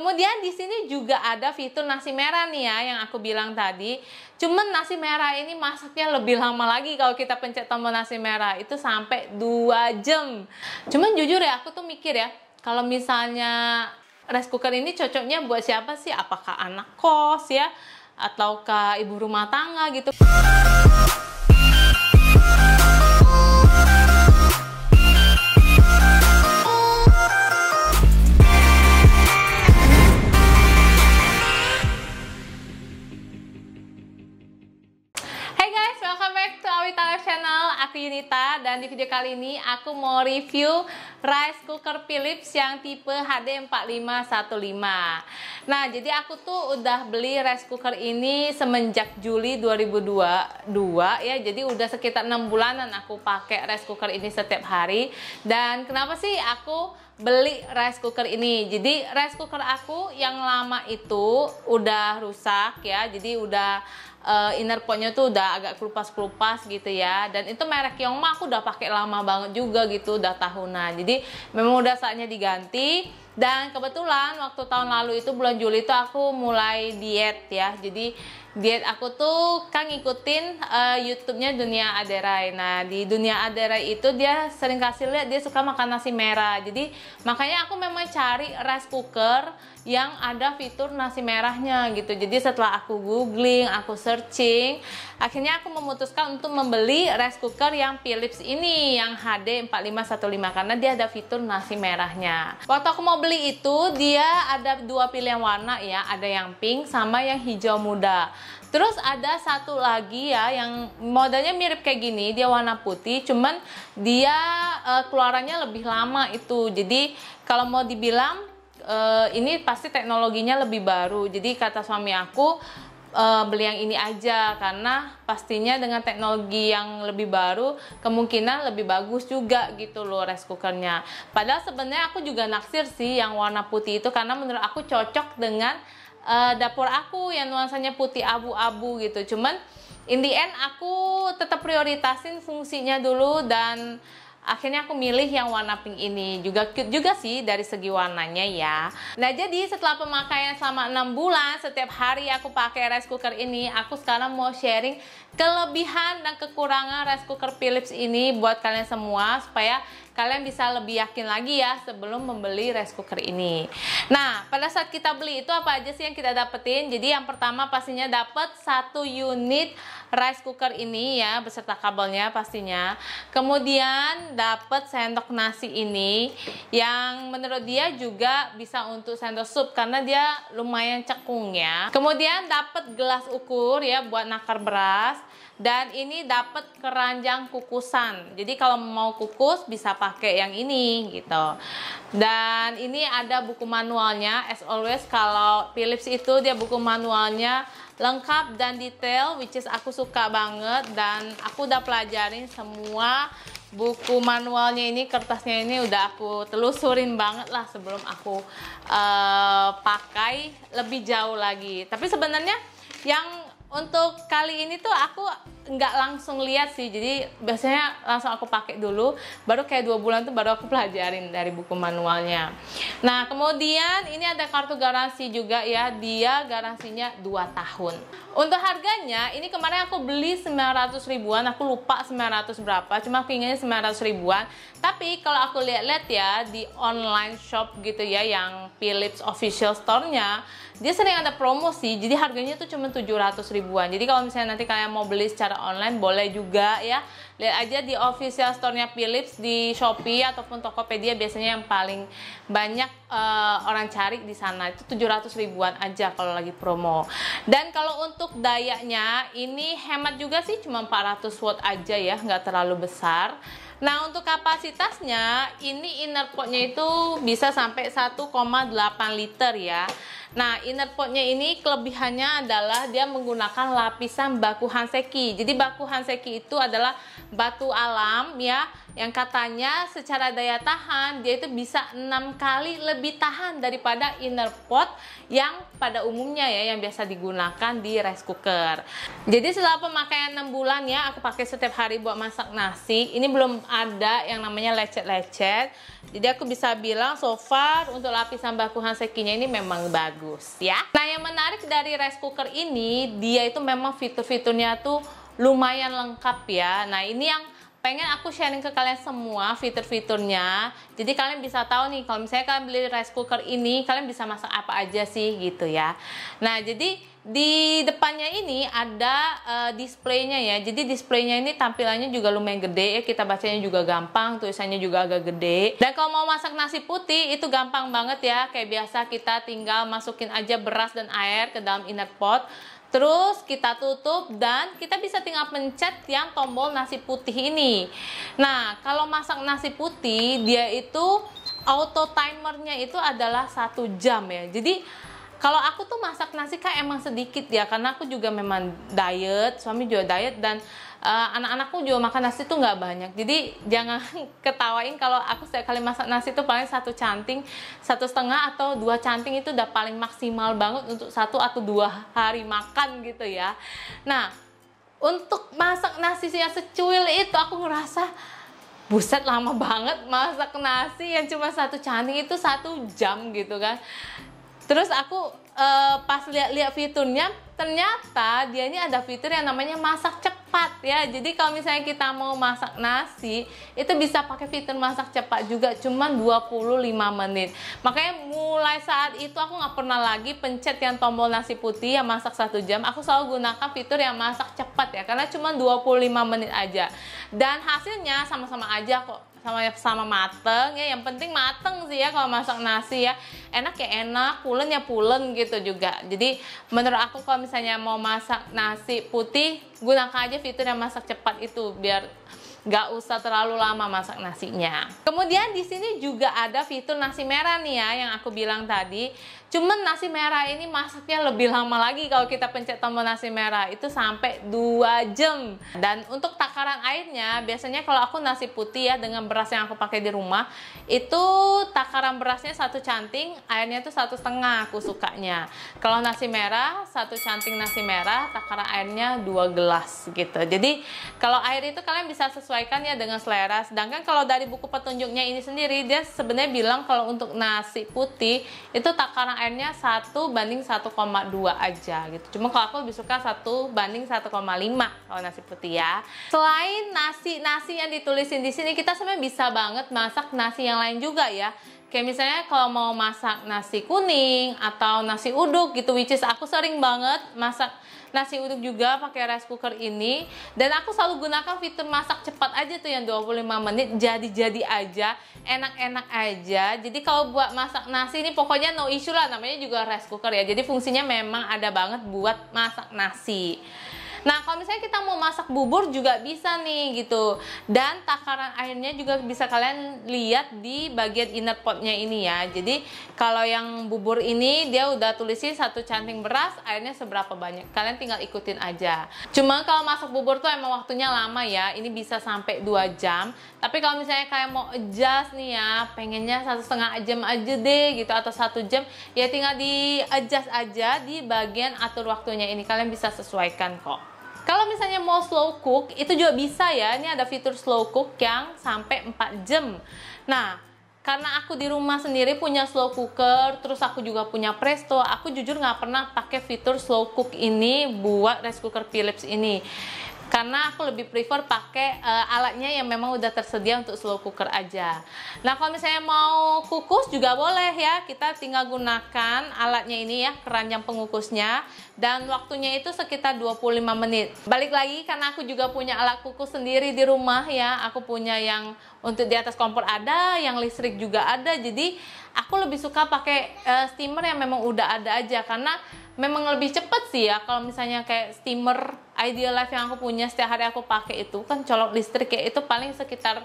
Kemudian di sini juga ada fitur nasi merah nih ya yang aku bilang tadi. Cuman nasi merah ini masaknya lebih lama lagi kalau kita pencet tombol nasi merah itu sampai 2 jam. Cuman jujur ya aku tuh mikir ya, kalau misalnya rice cooker ini cocoknya buat siapa sih? Apakah anak kos ya ataukah ibu rumah tangga gitu. di video kali ini aku mau review rice cooker Philips yang tipe HD4515 nah jadi aku tuh udah beli rice cooker ini semenjak Juli 2022 ya jadi udah sekitar 6 bulanan aku pakai rice cooker ini setiap hari dan kenapa sih aku beli rice cooker ini jadi rice cooker aku yang lama itu udah rusak ya jadi udah uh, inner pointnya tuh udah agak kelupas-kelupas gitu ya dan itu merek Yongma aku udah pakai lama banget juga gitu udah tahunan jadi memang udah saatnya diganti dan kebetulan waktu tahun lalu itu bulan Juli itu aku mulai diet ya. Jadi diet aku tuh kan ngikutin uh, YouTube-nya Dunia Aderai. Nah, di Dunia Aderai itu dia sering kasih lihat dia suka makan nasi merah. Jadi makanya aku memang cari rice cooker yang ada fitur nasi merahnya gitu. Jadi setelah aku googling, aku searching, akhirnya aku memutuskan untuk membeli rice cooker yang Philips ini yang HD 4515 karena dia ada fitur nasi merahnya. Waktu aku mau beli itu dia ada dua pilihan warna ya, ada yang pink sama yang hijau muda. Terus ada satu lagi ya yang modelnya mirip kayak gini, dia warna putih, cuman dia uh, keluarannya lebih lama itu. Jadi kalau mau dibilang uh, ini pasti teknologinya lebih baru. Jadi kata suami aku uh, beli yang ini aja karena pastinya dengan teknologi yang lebih baru kemungkinan lebih bagus juga gitu loh rice cookernya padahal sebenarnya aku juga naksir sih yang warna putih itu karena menurut aku cocok dengan uh, dapur aku yang nuansanya putih abu-abu gitu cuman in the end aku tetap prioritasin fungsinya dulu dan akhirnya aku milih yang warna pink ini juga cute juga sih dari segi warnanya ya nah jadi setelah pemakaian selama 6 bulan setiap hari aku pakai rice cooker ini aku sekarang mau sharing kelebihan dan kekurangan rice cooker Philips ini buat kalian semua supaya kalian bisa lebih yakin lagi ya sebelum membeli rice cooker ini. Nah, pada saat kita beli itu apa aja sih yang kita dapetin? Jadi yang pertama pastinya dapat satu unit rice cooker ini ya beserta kabelnya pastinya. Kemudian dapat sendok nasi ini yang menurut dia juga bisa untuk sendok sup karena dia lumayan cekung ya. Kemudian dapat gelas ukur ya buat nakar beras dan ini dapat keranjang kukusan. Jadi kalau mau kukus bisa pakai yang ini gitu. Dan ini ada buku manualnya. As always kalau Philips itu dia buku manualnya lengkap dan detail which is aku suka banget dan aku udah pelajarin semua buku manualnya ini kertasnya ini udah aku telusurin banget lah sebelum aku uh, pakai lebih jauh lagi tapi sebenarnya yang untuk kali ini tuh aku nggak langsung lihat sih jadi biasanya langsung aku pakai dulu baru kayak dua bulan tuh baru aku pelajarin dari buku manualnya nah kemudian ini ada kartu garansi juga ya dia garansinya 2 tahun untuk harganya ini kemarin aku beli 900 ribuan aku lupa 900 berapa cuma aku inginnya 900 ribuan tapi kalau aku lihat-lihat ya di online shop gitu ya yang Philips official store-nya dia sering ada promosi jadi harganya tuh cuma 700 ribuan jadi kalau misalnya nanti kalian mau beli secara secara online boleh juga ya lihat aja di official store-nya Philips di Shopee ataupun Tokopedia biasanya yang paling banyak uh, orang cari di sana itu 700 ribuan aja kalau lagi promo dan kalau untuk dayanya ini hemat juga sih cuma 400 watt aja ya nggak terlalu besar Nah, untuk kapasitasnya ini inner potnya itu bisa sampai 1,8 liter ya. Nah, inner potnya ini kelebihannya adalah dia menggunakan lapisan baku Hanseki. Jadi baku Hanseki itu adalah batu alam ya yang katanya secara daya tahan dia itu bisa enam kali lebih tahan daripada inner pot yang pada umumnya ya yang biasa digunakan di rice cooker. Jadi setelah pemakaian 6 bulan ya aku pakai setiap hari buat masak nasi. Ini belum ada yang namanya lecet-lecet. Jadi aku bisa bilang so far untuk lapisan bakuhan sekinya ini memang bagus ya. Nah yang menarik dari rice cooker ini dia itu memang fitur-fiturnya tuh lumayan lengkap ya. Nah ini yang pengen aku sharing ke kalian semua fitur-fiturnya. Jadi kalian bisa tahu nih kalau misalnya kalian beli rice cooker ini, kalian bisa masak apa aja sih gitu ya. Nah, jadi di depannya ini ada uh, displaynya ya jadi displaynya ini tampilannya juga lumayan gede ya kita bacanya juga gampang tulisannya juga agak gede dan kalau mau masak nasi putih itu gampang banget ya kayak biasa kita tinggal masukin aja beras dan air ke dalam inner pot Terus kita tutup dan kita bisa tinggal pencet yang tombol nasi putih ini. Nah, kalau masak nasi putih, dia itu auto timernya itu adalah satu jam ya. Jadi kalau aku tuh masak nasi kan emang sedikit ya, karena aku juga memang diet, suami juga diet dan Eh, anak-anakku juga makan nasi tuh nggak banyak jadi jangan ketawain kalau aku setiap kali masak nasi tuh paling satu canting satu setengah atau dua canting itu udah paling maksimal banget untuk satu atau dua hari makan gitu ya nah untuk masak nasi sih yang secuil itu aku ngerasa buset lama banget masak nasi yang cuma satu canting itu satu jam gitu kan terus aku uh, pas lihat-lihat fiturnya ternyata dia ini ada fitur yang namanya masak cepat ya jadi kalau misalnya kita mau masak nasi itu bisa pakai fitur masak cepat juga cuman 25 menit makanya mulai saat itu aku nggak pernah lagi pencet yang tombol nasi putih yang masak satu jam aku selalu gunakan fitur yang masak cepat ya karena cuma 25 menit aja dan hasilnya sama-sama aja kok sama sama mateng ya yang penting mateng sih ya kalau masak nasi ya enak ya enak pulen ya pulen gitu juga jadi menurut aku kalau misalnya mau masak nasi putih gunakan aja fitur yang masak cepat itu biar nggak usah terlalu lama masak nasinya. Kemudian di sini juga ada fitur nasi merah nih ya yang aku bilang tadi. Cuman nasi merah ini masaknya lebih lama lagi kalau kita pencet tombol nasi merah itu sampai 2 jam. Dan untuk takaran airnya biasanya kalau aku nasi putih ya dengan beras yang aku pakai di rumah itu takaran berasnya satu canting, airnya itu satu setengah aku sukanya. Kalau nasi merah satu canting nasi merah, takaran airnya dua gelas gitu. Jadi kalau air itu kalian bisa sesuai sesuaikan ya dengan selera. Sedangkan kalau dari buku petunjuknya ini sendiri dia sebenarnya bilang kalau untuk nasi putih itu takaran airnya 1 banding 1,2 aja gitu. Cuma kalau aku lebih suka 1 banding 1,5 kalau nasi putih ya. Selain nasi-nasi yang ditulisin di sini kita sebenarnya bisa banget masak nasi yang lain juga ya. Kayak misalnya kalau mau masak nasi kuning atau nasi uduk gitu, which is aku sering banget masak nasi uduk juga pakai rice cooker ini. Dan aku selalu gunakan fitur masak cepat aja tuh yang 25 menit, jadi-jadi aja, enak-enak aja. Jadi kalau buat masak nasi ini pokoknya no issue lah, namanya juga rice cooker ya. Jadi fungsinya memang ada banget buat masak nasi. Nah, kalau misalnya kita mau masak bubur juga bisa nih gitu. Dan takaran airnya juga bisa kalian lihat di bagian inner potnya ini ya. Jadi, kalau yang bubur ini dia udah tulisin satu canting beras, airnya seberapa banyak. Kalian tinggal ikutin aja. Cuma kalau masak bubur tuh emang waktunya lama ya. Ini bisa sampai 2 jam. Tapi kalau misalnya kalian mau adjust nih ya, pengennya satu setengah jam aja deh gitu atau satu jam, ya tinggal di adjust aja di bagian atur waktunya ini. Kalian bisa sesuaikan kok. Kalau misalnya mau slow cook, itu juga bisa ya. Ini ada fitur slow cook yang sampai 4 jam. Nah, karena aku di rumah sendiri punya slow cooker, terus aku juga punya presto, aku jujur nggak pernah pakai fitur slow cook ini buat rice cooker Philips ini karena aku lebih prefer pakai uh, alatnya yang memang udah tersedia untuk slow cooker aja nah kalau misalnya mau kukus juga boleh ya kita tinggal gunakan alatnya ini ya keranjang pengukusnya dan waktunya itu sekitar 25 menit balik lagi karena aku juga punya alat kukus sendiri di rumah ya aku punya yang untuk di atas kompor ada yang listrik juga ada jadi aku lebih suka pakai uh, steamer yang memang udah ada aja karena memang lebih cepet sih ya kalau misalnya kayak steamer ideal life yang aku punya setiap hari aku pakai itu kan colok listrik ya itu paling sekitar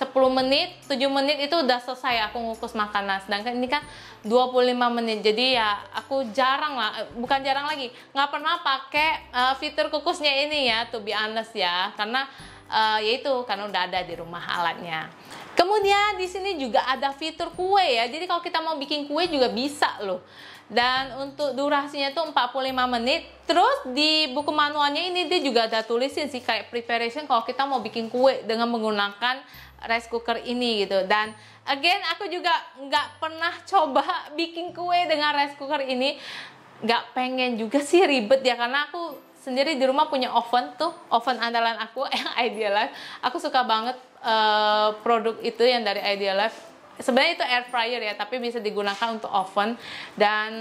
10 menit, 7 menit itu udah selesai aku ngukus makanan. Sedangkan ini kan 25 menit. Jadi ya aku jarang lah, bukan jarang lagi, nggak pernah pakai uh, fitur kukusnya ini ya, to be honest ya. Karena uh, eh, yaitu karena udah ada di rumah alatnya. Kemudian di sini juga ada fitur kue ya. Jadi kalau kita mau bikin kue juga bisa loh dan untuk durasinya itu 45 menit terus di buku manualnya ini dia juga ada tulisin sih kayak preparation kalau kita mau bikin kue dengan menggunakan rice cooker ini gitu dan again aku juga nggak pernah coba bikin kue dengan rice cooker ini nggak pengen juga sih ribet ya karena aku sendiri di rumah punya oven tuh oven andalan aku yang Ideal Life aku suka banget uh, produk itu yang dari Ideal Life sebenarnya itu air fryer ya tapi bisa digunakan untuk oven dan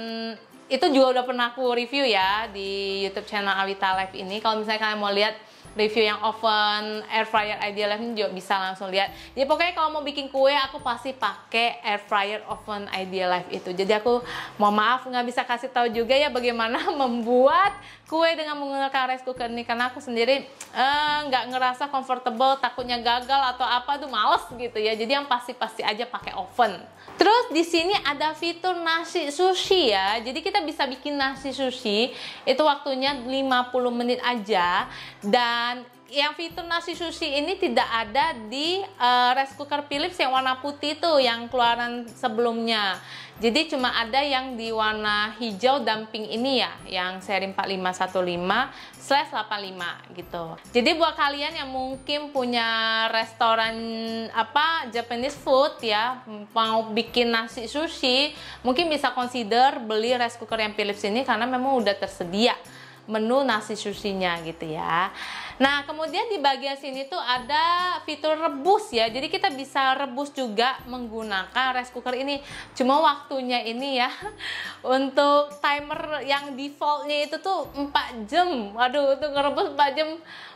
itu juga udah pernah aku review ya di YouTube channel Awita Life ini kalau misalnya kalian mau lihat review yang oven, air fryer ideal ini juga bisa langsung lihat. Jadi ya, pokoknya kalau mau bikin kue aku pasti pakai air fryer oven ideal life itu. Jadi aku mohon maaf nggak bisa kasih tahu juga ya bagaimana membuat kue dengan menggunakan rice cooker ini karena aku sendiri eh, nggak eh, ngerasa comfortable takutnya gagal atau apa tuh males gitu ya jadi yang pasti-pasti aja pakai oven terus di sini ada fitur nasi sushi ya jadi kita bisa bikin nasi sushi itu waktunya 50 menit aja dan yang fitur nasi sushi ini tidak ada di uh, rice cooker Philips yang warna putih itu yang keluaran sebelumnya. Jadi cuma ada yang di warna hijau dan pink ini ya, yang seri 4515/85 slash gitu. Jadi buat kalian yang mungkin punya restoran apa Japanese food ya, mau bikin nasi sushi, mungkin bisa consider beli rice cooker yang Philips ini karena memang udah tersedia menu nasi sushinya gitu ya. Nah, kemudian di bagian sini tuh ada fitur rebus ya. Jadi kita bisa rebus juga menggunakan rice cooker ini. Cuma waktunya ini ya untuk timer yang defaultnya itu tuh 4 jam. Waduh, untuk ngerebus 4 jam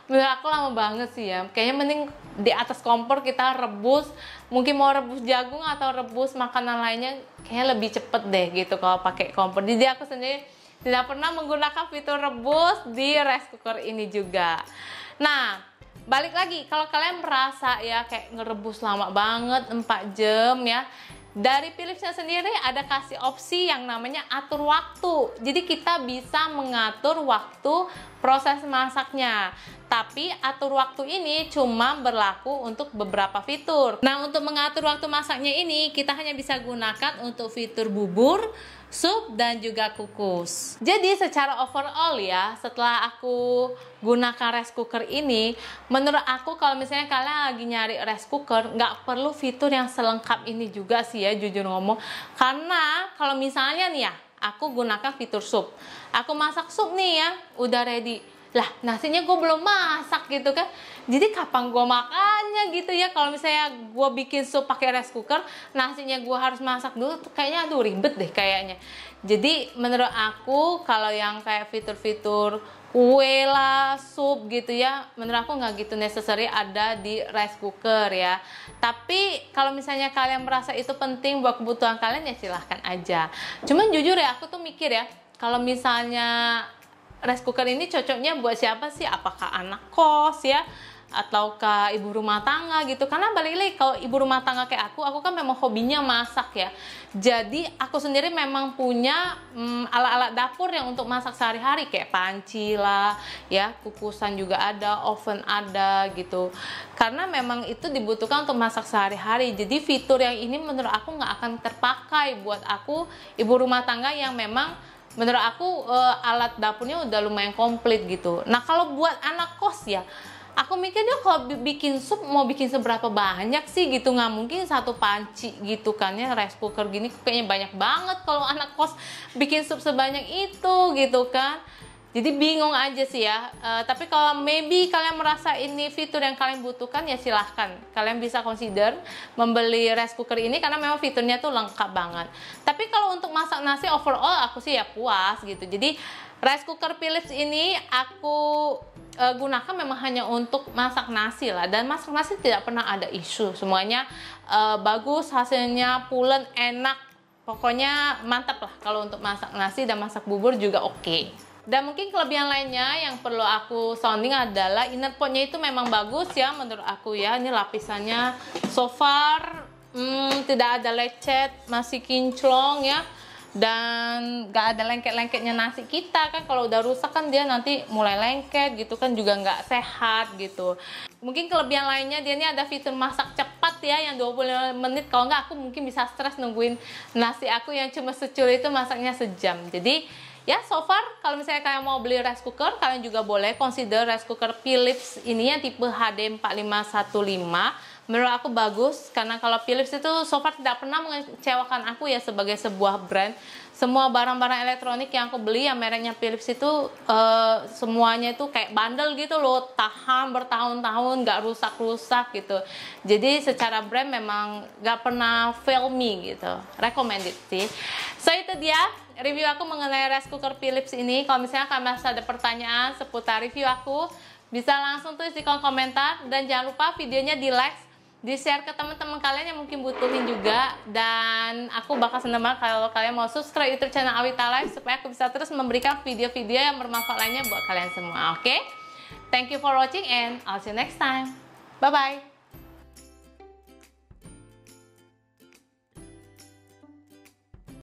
menurut aku lama banget sih ya. Kayaknya mending di atas kompor kita rebus. Mungkin mau rebus jagung atau rebus makanan lainnya kayaknya lebih cepet deh gitu kalau pakai kompor. Jadi aku sendiri tidak pernah menggunakan fitur rebus di rice cooker ini juga. Nah, balik lagi kalau kalian merasa ya kayak ngerebus lama banget 4 jam ya dari Philipsnya sendiri ada kasih opsi yang namanya atur waktu. Jadi kita bisa mengatur waktu proses masaknya. Tapi atur waktu ini cuma berlaku untuk beberapa fitur. Nah, untuk mengatur waktu masaknya ini kita hanya bisa gunakan untuk fitur bubur, sup dan juga kukus. Jadi secara overall ya, setelah aku gunakan rice cooker ini, menurut aku kalau misalnya kalian lagi nyari rice cooker, nggak perlu fitur yang selengkap ini juga sih ya, jujur ngomong. Karena kalau misalnya nih ya, aku gunakan fitur sup. Aku masak sup nih ya, udah ready. Lah, nasinya gue belum masak gitu kan jadi kapan gue makannya gitu ya kalau misalnya gue bikin sup pakai rice cooker nasinya gue harus masak dulu Tuh kayaknya aduh ribet deh kayaknya jadi menurut aku kalau yang kayak fitur-fitur kue lah, sup gitu ya, menurut aku nggak gitu necessary ada di rice cooker ya. Tapi kalau misalnya kalian merasa itu penting buat kebutuhan kalian ya silahkan aja. Cuman jujur ya aku tuh mikir ya, kalau misalnya rice cooker ini cocoknya buat siapa sih? Apakah anak kos ya? atau ke ibu rumah tangga gitu karena balik lagi kalau ibu rumah tangga kayak aku aku kan memang hobinya masak ya jadi aku sendiri memang punya alat mm, alat-alat dapur yang untuk masak sehari-hari kayak panci lah ya kukusan juga ada oven ada gitu karena memang itu dibutuhkan untuk masak sehari-hari jadi fitur yang ini menurut aku nggak akan terpakai buat aku ibu rumah tangga yang memang menurut aku eh, alat dapurnya udah lumayan komplit gitu nah kalau buat anak kos ya aku mikir dia kalau bikin sup mau bikin seberapa banyak sih gitu nggak mungkin satu panci gitu kan ya rice cooker gini kayaknya banyak banget kalau anak kos bikin sup sebanyak itu gitu kan jadi bingung aja sih ya uh, tapi kalau maybe kalian merasa ini fitur yang kalian butuhkan ya silahkan kalian bisa consider membeli rice cooker ini karena memang fiturnya tuh lengkap banget tapi kalau untuk masak nasi overall aku sih ya puas gitu jadi Rice cooker Philips ini aku eh, gunakan memang hanya untuk masak nasi lah dan masak nasi tidak pernah ada isu. Semuanya uh, bagus, hasilnya pulen, enak. Pokoknya mantap lah kalau untuk masak nasi dan masak bubur juga oke. Okay. Dan mungkin kelebihan lainnya yang perlu aku sounding adalah inner potnya itu memang bagus ya menurut aku ya. Ini lapisannya so far hmm, tidak ada lecet, masih kinclong ya dan gak ada lengket-lengketnya nasi kita kan kalau udah rusak kan dia nanti mulai lengket gitu kan juga gak sehat gitu mungkin kelebihan lainnya dia ini ada fitur masak cepat ya yang 25 menit kalau nggak aku mungkin bisa stres nungguin nasi aku yang cuma secul itu masaknya sejam jadi ya so far kalau misalnya kalian mau beli rice cooker kalian juga boleh consider rice cooker Philips ini yang tipe HD 4515 menurut aku bagus karena kalau Philips itu so far tidak pernah mengecewakan aku ya sebagai sebuah brand semua barang-barang elektronik yang aku beli yang mereknya Philips itu uh, semuanya itu kayak bandel gitu loh tahan bertahun-tahun gak rusak-rusak gitu jadi secara brand memang gak pernah fail me gitu recommended sih so itu dia review aku mengenai rice cooker Philips ini kalau misalnya kalian masih ada pertanyaan seputar review aku bisa langsung tulis di kolom komentar dan jangan lupa videonya di like di share ke teman-teman kalian yang mungkin butuhin juga dan aku bakal senang banget kalau kalian mau subscribe YouTube channel Awita Live supaya aku bisa terus memberikan video-video yang bermanfaat lainnya buat kalian semua oke okay? thank you for watching and I'll see you next time bye bye